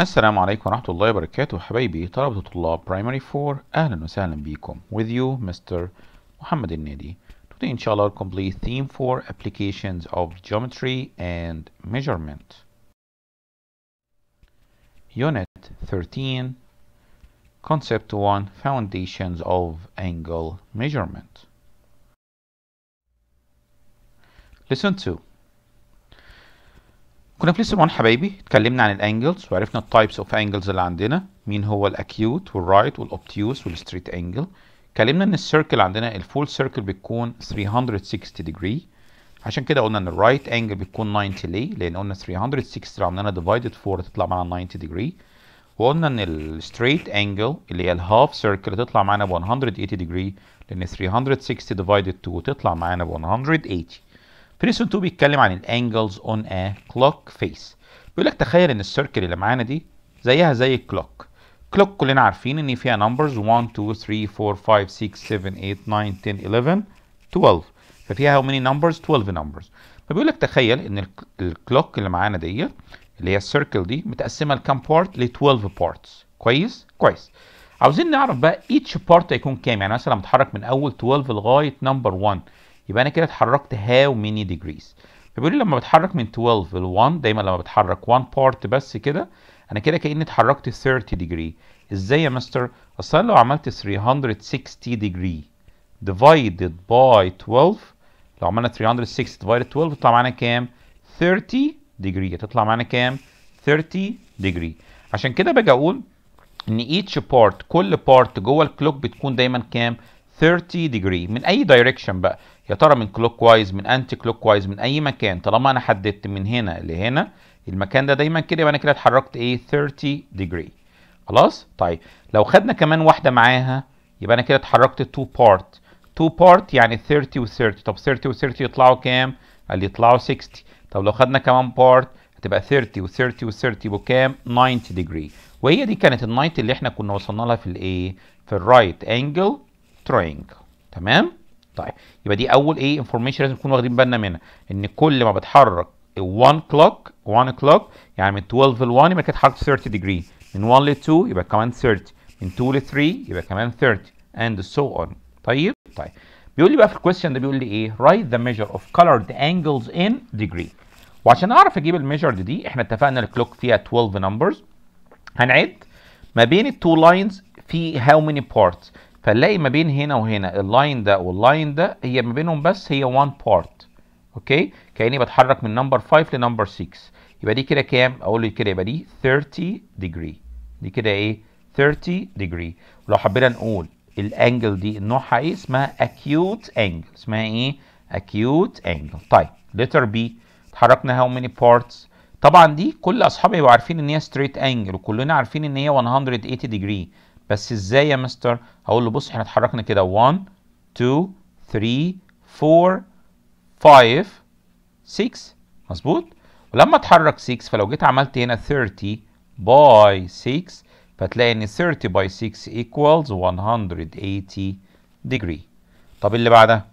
السلام عليكم ورحمة الله وبركاته حبايبي طلبة الطلاب Primary 4 أهلا وسهلا بكم with you Mr. محمد النادي today inshallah, we'll complete theme 4 applications of geometry and measurement Unit 13 Concept 1 Foundations of Angle Measurement Listen to كنا في ليسون 1 حبايبي اتكلمنا عن الانجلز وعرفنا التايبس اوف انجلز اللي عندنا مين هو الاكيوت والرايت والاوبتيوس والستريت انجل اتكلمنا ان السيركل عندنا الفول سيركل بتكون 360 ديجري عشان كده قلنا ان الرايت انجل بتكون 90 ليه لان قلنا 360 لو عملنا ديفايدد 4 تطلع معانا 90 ديجري وقلنا ان الستريت انجل اللي هي الهاف سيركل تطلع معانا ب 180 ديجري لان 360 ديفايدد 2 تطلع معانا ب 180 فريسون 2 بيتكلم عن الانجلز اون ا كلوك فيس بيقول لك تخيل ان السيركل اللي معانا دي زيها زي الكلوك كلوك كلنا عارفين ان فيها نمبرز 1 2 3 4 5 6 7 8 9 10 11 12 ففيها how many numbers 12 numbers فبيقول لك تخيل ان الكلوك اللي معانا ديت اللي هي السيركل دي متقسمه لكام بارت ل 12 بارتس كويس كويس عاوزين نعرف بقى each part هيكون كام يعني مثلا متحرك من اول 12 لغايه نمبر 1 يبقى انا كده اتحركت هاو ميني ديجريز فبيقول لي لما بتحرك من 12 ل 1 دايما لما بتحرك 1 بارت بس كده انا كده كاني اتحركت 30 ديجري ازاي يا مستر اصل لو عملت 360 ديجري divided by 12 لو عملنا 360 divided 12 تطلع معانا كام 30 ديجري تطلع معانا كام 30 ديجري عشان كده باجي اقول ان each part كل part جوه الكلوك بتكون دايما كام 30 degree من اي دايركشن بقى يا ترى من كلوك وايز من انتي كلوك وايز من اي مكان طالما انا حددت من هنا لهنا المكان ده دايما كده يبقى انا كده اتحركت ايه 30 degree خلاص طيب لو خدنا كمان واحده معاها يبقى انا كده اتحركت 2 بارت 2 بارت يعني 30 و 30 طب 30 و 30 يطلعوا كام؟ قال يطلعوا 60 طب لو خدنا كمان بارت هتبقى 30 و 30 و 30 بكام 90 degree وهي دي كانت ال 90 اللي احنا كنا وصلنا لها في الايه؟ في الرايت انجل تراينجل تمام طيب يبقى دي اول ايه انفورميشن لازم نكون واخدين بالنا منها ان كل ما بتحرك 1 كلوك 1 كلوك يعني من 12 ل 1 يبقى كده حركت 30 ديجري من 1 ل 2 يبقى كمان 30 من 2 ل 3 يبقى كمان 30 and so on طيب طيب بيقول لي بقى في الكويستشن ده بيقول لي ايه write the measure of colored angles in degree وعشان اعرف اجيب الميجرد دي احنا اتفقنا الكلوك فيها 12 نمبرز هنعد ما بين التو لاينز في هاو ميني بارتس فنلاقي ما بين هنا وهنا اللاين ده واللاين ده هي ما بينهم بس هي 1 بارت اوكي كاني بتحرك من نمبر 5 لنمبر 6 يبقى دي كده كام اقول كده يبقى دي 30 ديجري دي كده ايه 30 ديجري ولو حبينا نقول الانجل دي نوعها ايه اسمها اكيوت انجل اسمها ايه اكيوت انجل طيب لتر بي اتحركنا هاو ميني بارتس طبعا دي كل اصحابي عارفين ان هي ستريت انجل وكلنا عارفين ان هي 180 ديجري بس ازاي يا مستر هقول له بص احنا اتحركنا كده 1 2 3 4 5 6 مظبوط ولما اتحرك 6 فلو جيت عملت هنا 30 باي 6 فتلاقي ان 30 باي 6 equals 180 degree طب اللي بعدها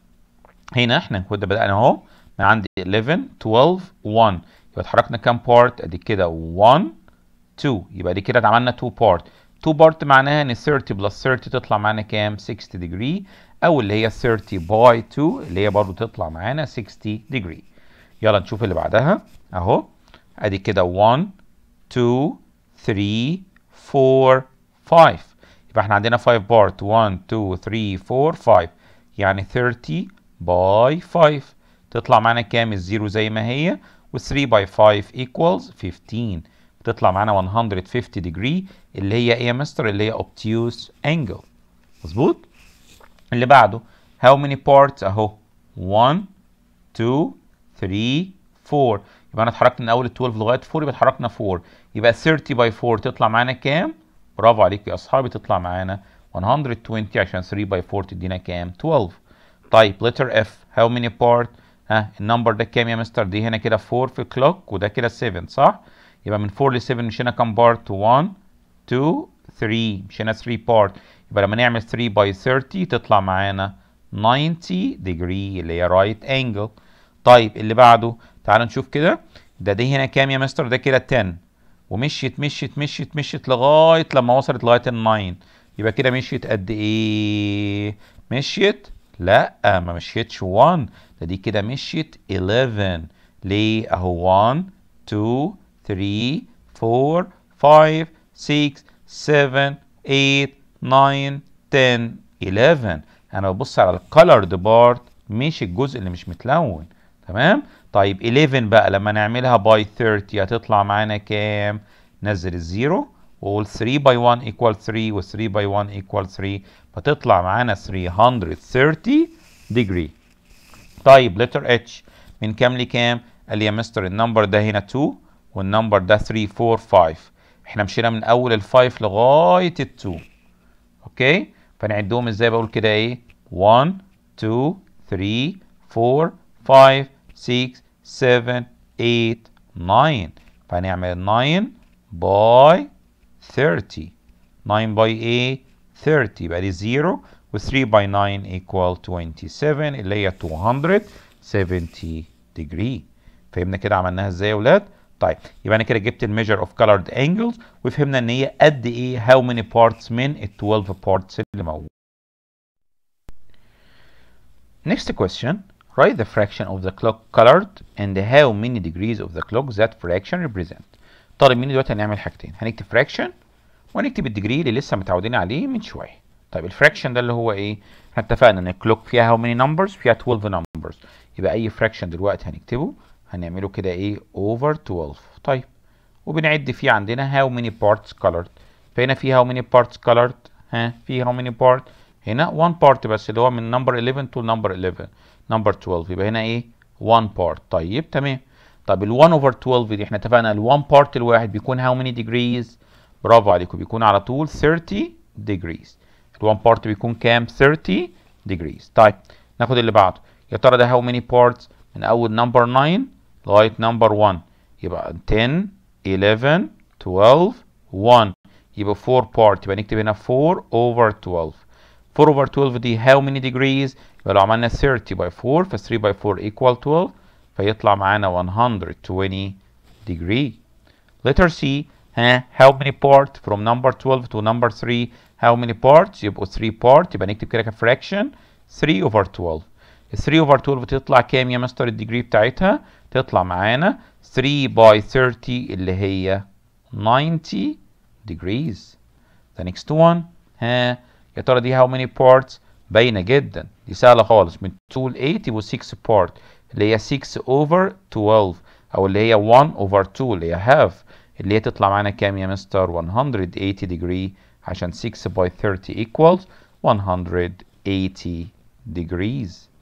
هنا احنا كنا بدأنا اهو انا عندي 11 12 1 يبقى اتحركنا كام بارت ادي كده 1 2 يبقى دي كده اتعملنا 2 بارت 2 بارت معناها ان 30 بلس 30 تطلع معانا كام 60 ديجري او اللي هي 30 باي 2 اللي هي برضو تطلع معانا 60 ديجري يلا نشوف اللي بعدها اهو ادي كده 1 2 3 4 5 يبقى احنا عندنا 5 بارت 1 2 3 4 5 يعني 30 باي 5 تطلع معانا كام الزيرو زي ما هي و3 باي 5 equals 15 تطلع معانا 150 ديجري اللي هي ايه يا مستر اللي هي obtuse angle مظبوط اللي بعده how many parts اهو 1 2 3 4 يبقى انا اتحركت من اول 12 لغايه 4 يبقى اتحركنا 4 يبقى 30 باي 4 تطلع معانا كام برافو عليك يا اصحابي تطلع معانا 120 عشان 3 باي 4 تدينا كام 12 طيب letter F how many part ها النمبر ده كام يا مستر دي هنا كده 4 في الكلوك وده كده 7 صح يبقى من 4 ل 7 مشينا كام بارت 1 2 3 مشينا 3 بارت يبقى لما نعمل 3 باي 30 تطلع معانا 90 ديجري اللي هي رايت right انجل طيب اللي بعده تعال نشوف كده ده دي هنا كام يا مستر ده كده 10 ومشيت مشيت مشيت مشيت لغايه لما وصلت لغايه ال 9 يبقى كده مشيت قد ايه مشيت لا ما مشيتش 1 ده دي كده مشيت 11 ليه اهو 1 2 3 4 5 6 7 8 9 10 11 انا ببص على الكالرد بارت مش الجزء اللي مش متلون تمام طيب 11 بقى لما نعملها باي 30 هتطلع معانا كام نزل الزيرو وقول 3 باي 1 ايكوال 3 و 3 باي 1 ايكوال 3 فتطلع معانا 330 ديجري طيب letter H من كام لكام؟ قال لي يا مستر النمبر ده هنا 2 والنمبر ده 3 4 5 احنا مشينا من اول ال5 لغايه ال2 اوكي فنعدهم ازاي بقول كده ايه 1 2 3 4 5 6 7 8 9 فهنعمل 9 باي 30 9 باي ايه 30 يبقى دي 0 و 3 باي 9 ايكوال 27 اللي هي 270 degree فهمنا كده عملناها ازاي يا ولاد طيب يبقى انا كده جبت الميجر اوف colored انجلز وفهمنا ان هي قد ايه هاو ماني بارتس من ال 12 بارتس اللي موجود. Next question write the fraction of the clock colored and how many degrees of the clock that fraction represent. طالب مني دلوقتي هنعمل حاجتين هنكتب fraction وهنكتب الديجري اللي لسه متعودين عليه من شويه. طيب الفراكشن ده اللي هو ايه؟ احنا اتفقنا ان الكلوك فيها هاو ماني نمبرز؟ فيها 12 نمبرز. يبقى اي فراكشن دلوقتي هنكتبه هنعمله كده ايه over 12 طيب وبنعد فيه عندنا how many parts colored فهنا في how many parts colored ها في how many parts هنا one part بس اللي هو من number 11 to number 11 number 12 يبقى هنا ايه one part طيب تمام طب ال 1 over 12 دي احنا اتفقنا ال 1 part الواحد بيكون how many degrees برافو عليكم بيكون على طول 30 degrees ال 1 part بيكون كام 30 degrees طيب ناخد اللي بعده يا ترى ده how many parts من اول number 9 لايت نمبر 1 يبقى 10 11 12 1 يبقى 4 بارت يبقى نكتب هنا 4 over 12 4 over 12 دي how many degrees يبقى لو عملنا 30 by 4 ف 3 by 4 equal 12 فيطلع معانا 120 degree letter C ها eh, how many parts from number 12 to number 3 how many parts يبقوا 3 part يبقى نكتب كده كفراكشن 3 over 12 3 over 12 بتطلع كام يا مستر الديجري بتاعتها تطلع معانا 3 باي 30 اللي هي 90 degrees the next one ها يا ترى دي how many parts باينه جدا دي سهله خالص من 2 ل 8 يبقوا 6 part اللي هي 6 over 12 او اللي هي 1 over 2 اللي هي half اللي هي تطلع معانا كام يا مستر 180 degree عشان 6 by 30 equals 180 degrees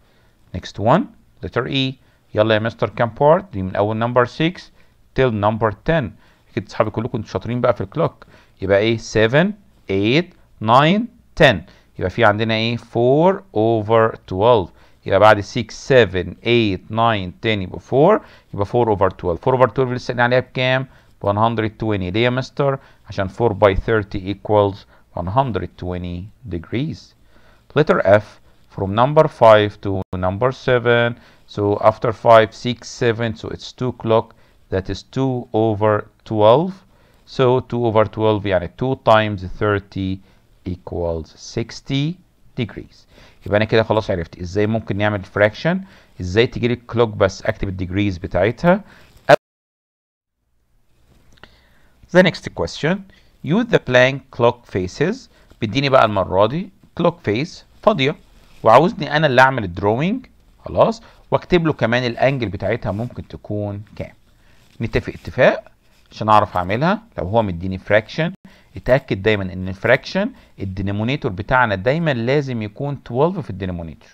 next one letter E يلا يا مستر كامبارد دي من اول نمبر 6 till number 10 اكيد اصحابي كلكم انتوا شاطرين بقى في الكلوك يبقى ايه 7 8 9 10 يبقى في عندنا ايه 4 over 12 يبقى بعد 6 7 8 9 10 يبقى 4 يبقى 4 over 12 4 over 12 لسه قايلين عليها بكام 120 ليه يا مستر عشان 4 by 30 equals 120 degrees letter F from number 5 to number 7 so after 5 6 7 so it's 2 o'clock that is 2 over 12 so 2 over 12 يعني 2 times 30 equals 60 degrees يبقى انا كده خلاص عرفت ازاي ممكن نعمل fraction ازاي تجي لي الكلوك بس اكتب الديجريز بتاعتها The next question use the blank clock faces بديني بقى المرة دي clock face فاضية وعاوزني انا اللي اعمل الدروينج خلاص واكتب له كمان الانجل بتاعتها ممكن تكون كام نتفق اتفاق عشان اعرف اعملها لو هو مديني فراكشن اتاكد دايما ان الفراكشن الدينومينيتور بتاعنا دايما لازم يكون 12 في الدينومينيتور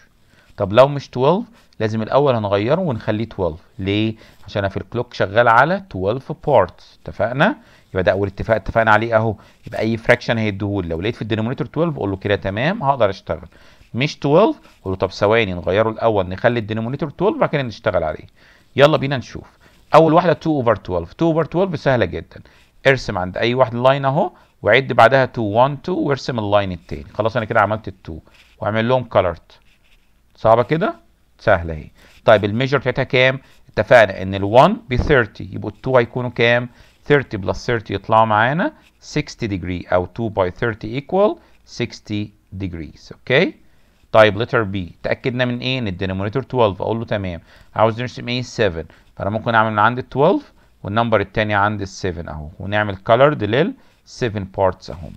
طب لو مش 12 لازم الاول هنغيره ونخليه 12 ليه عشان انا في الكلوك شغال على 12 بارتس اتفقنا يبقى ده اول اتفاق اتفقنا عليه اهو يبقى اي فراكشن هيديهولي لو لقيت في الدينومينيتور 12 اقول له كده تمام هقدر اشتغل مش 12 قلت له طب ثواني نغيره الاول نخلي الدينومينيتور 12 بعد كده نشتغل عليه يلا بينا نشوف اول واحده 2 اوفر 12 2 اوفر 12 سهله جدا ارسم عند اي واحد لاين اهو وعد بعدها 2 1 2 وارسم اللاين الثاني خلاص انا كده عملت ال2 واعمل لهم كلرت صعبه كده سهله اهي طيب الميجر بتاعتها كام اتفقنا ان ال1 ب 30 يبقوا ال2 هيكونوا كام 30 بلس 30 يطلعوا معانا 60 ديجري او 2 باي 30 equal 60 degrees اوكي okay? طيب لتر بي اتاكدنا من ايه ان الدينومينيتور 12 اقول له تمام عاوز نرسم ايه 7 فانا ممكن اعمل من عند ال 12 والنمبر الثاني عند ال 7 اهو ونعمل colored لل 7 بارتس اهو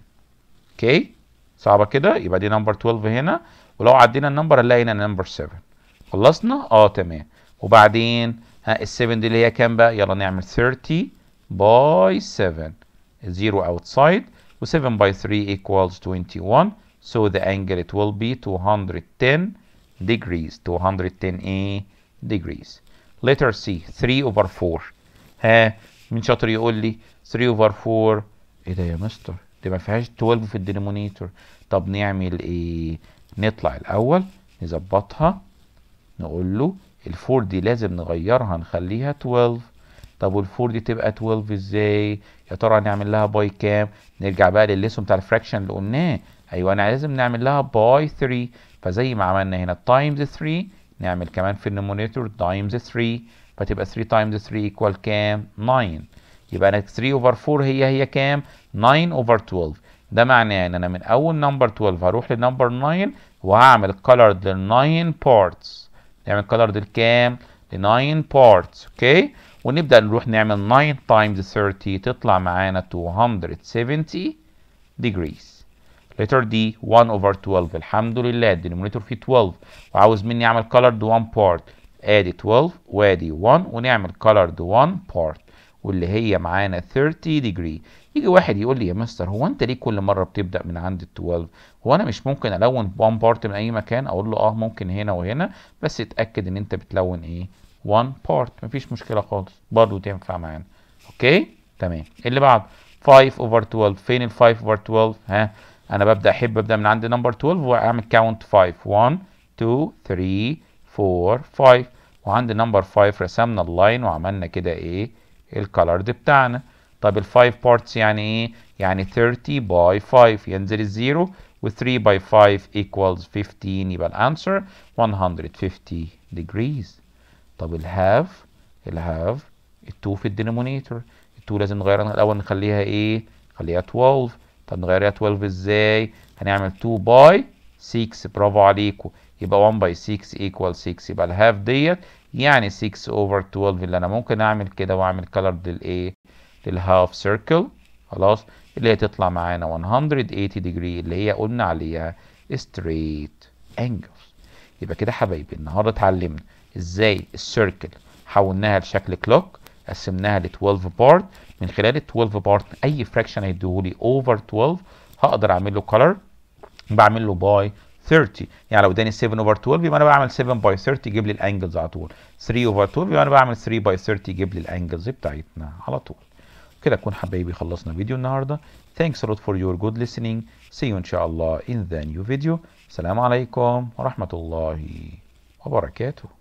اوكي صعبه كده يبقى دي نمبر 12 هنا ولو عدينا النمبر هنلاقي هنا نمبر 7 خلصنا اه تمام وبعدين ها ال 7 دي اللي هي كام بقى يلا نعمل 30 باي 7 0 outside و 7 باي 3 equals 21 So the angle it will be 210 degrees 210 a degrees letter C 3 over 4 ها من شاطر يقول لي 3 over 4 ايه ده يا مستر دي ما فيهاش 12 في الديمونيتور طب نعمل ايه نطلع الاول نظبطها نقول له ال 4 دي لازم نغيرها نخليها 12 طب وال4 دي تبقى 12 ازاي يا ترى نعمل لها باي كام نرجع بقى للليسون بتاع الفراكشن اللي قلناه ايوه انا لازم نعمل لها باي 3 فزي ما عملنا هنا تايمز 3 نعمل كمان في النومينيتور تايمز 3 فتبقى 3 تايمز 3 ايكوال كام 9 يبقى انا 3 اوفر 4 هي هي كام 9 اوفر 12 ده معناه ان انا من اول نمبر 12 هروح لنمبر 9 وهعمل كولر لل 9 بارتس نعمل كولر لكام ل 9 بارتس اوكي okay. ونبدأ نروح نعمل 9 times 30 تطلع معانا 270 degrees letter D 1 over 12 الحمد لله الدينومينيتور فيه 12 وعاوز مني اعمل colored one part ادي 12 وادي 1 ونعمل colored one part واللي هي معانا 30 degree يجي واحد يقول لي يا مستر هو انت ليه كل مره بتبدا من عند ال 12 هو انا مش ممكن الون وان بارت من اي مكان اقول له اه ممكن هنا وهنا بس اتاكد ان انت بتلون ايه one part مفيش مشكله خالص برضو تنفع معانا اوكي تمام اللي بعد 5 over 12 فين ال 5 over 12 ها انا ببدا احب ابدا من عند نمبر 12 واعمل كاونت 5 1 2 3 4 5 وعند نمبر 5 رسمنا اللاين وعملنا كده ايه الكلرد بتاعنا طب ال 5 parts يعني ايه يعني 30 باي 5 ينزل الزيرو و 3 باي 5 equals 15 يبقى الانسر 150 degrees طب الهاف الهاف التو في الدينومينيتور التو لازم نغيرها الاول نخليها ايه نخليها 12 طب نغيرها 12 ازاي هنعمل 2 باي 6 برافو عليكم يبقى 1 باي 6 ايكوال 6 يبقى الهاف ديت يعني 6 اوفر 12 اللي انا ممكن اعمل كده واعمل كلر للايه للهاف سيركل خلاص اللي هي تطلع معانا 180 ديجري اللي هي قلنا عليها ستريت انجلز يبقى كده حبايبي النهارده اتعلمنا ازاي السيركل حولناها لشكل كلوك قسمناها ل 12 بارت من خلال ال 12 بارت اي فراكشن هيديهولي اوفر 12 هقدر اعمل له كلر بعمل له باي 30 يعني لو اداني 7 اوفر 12 يبقى انا بعمل 7 باي 30 يجيب لي الانجلز على طول 3 اوفر 12 يبقى انا بعمل 3 باي 30 يجيب لي الانجلز بتاعتنا على طول كده اكون حبايبي خلصنا فيديو النهارده thanks a lot for your good listening see you ان شاء الله in the new video السلام عليكم ورحمه الله وبركاته